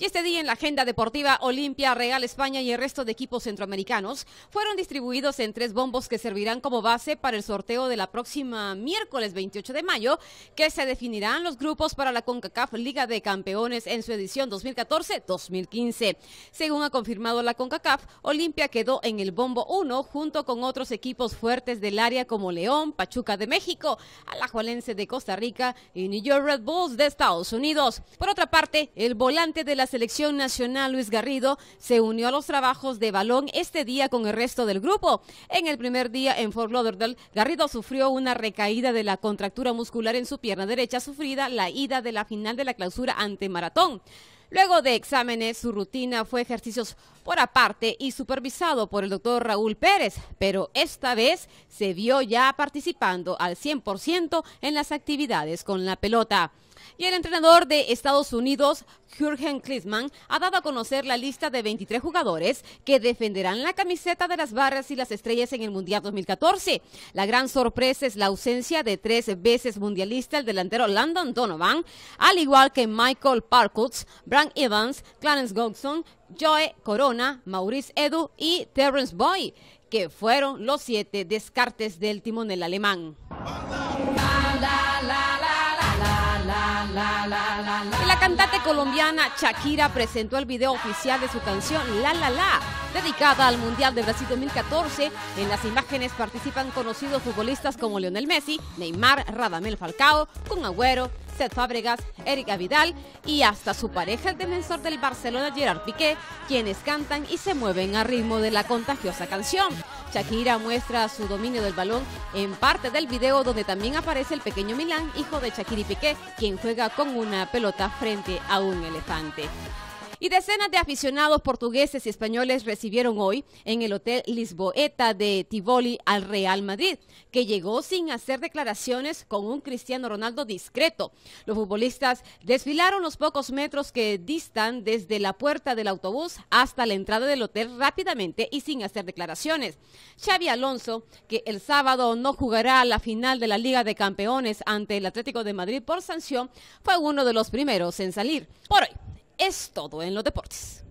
Y este día en la agenda deportiva Olimpia, Real España y el resto de equipos centroamericanos fueron distribuidos en tres bombos que servirán como base para el sorteo de la próxima miércoles 28 de mayo, que se definirán los grupos para la CONCACAF Liga de Campeones en su edición 2014-2015. Según ha confirmado la CONCACAF, Olimpia quedó en el bombo 1 junto con otros equipos fuertes del área como León, Pachuca de México, Alajuelense de Costa Rica y New York Red Bulls de Estados Unidos. Por otra parte, el volante de la selección nacional Luis Garrido se unió a los trabajos de balón este día con el resto del grupo. En el primer día en Fort Lauderdale, Garrido sufrió una recaída de la contractura muscular en su pierna derecha sufrida la ida de la final de la clausura ante Maratón. Luego de exámenes, su rutina fue ejercicios por aparte y supervisado por el doctor Raúl Pérez, pero esta vez se vio ya participando al 100% en las actividades con la pelota. Y el entrenador de Estados Unidos, Jürgen Klinsmann, ha dado a conocer la lista de 23 jugadores que defenderán la camiseta de las barras y las estrellas en el Mundial 2014. La gran sorpresa es la ausencia de tres veces mundialista el delantero Landon Donovan, al igual que Michael Parkutz, Evans, Clarence Gogson, Joe Corona, Maurice Edu y Terrence Boy, que fueron los siete descartes del timonel alemán. cantante colombiana Shakira presentó el video oficial de su canción La La La, dedicada al Mundial de Brasil 2014. En las imágenes participan conocidos futbolistas como Lionel Messi, Neymar, Radamel Falcao, Kun Agüero, Seth Fábregas, Erika Vidal y hasta su pareja el defensor del Barcelona Gerard Piqué, quienes cantan y se mueven al ritmo de la contagiosa canción. Shakira muestra su dominio del balón en parte del video donde también aparece el pequeño Milán, hijo de Shakira Piqué, quien juega con una pelota frente a un elefante. Y decenas de aficionados portugueses y españoles recibieron hoy en el Hotel Lisboeta de Tivoli al Real Madrid, que llegó sin hacer declaraciones con un Cristiano Ronaldo discreto. Los futbolistas desfilaron los pocos metros que distan desde la puerta del autobús hasta la entrada del hotel rápidamente y sin hacer declaraciones. Xavi Alonso, que el sábado no jugará la final de la Liga de Campeones ante el Atlético de Madrid por sanción, fue uno de los primeros en salir. Por hoy, es todo en los deportes.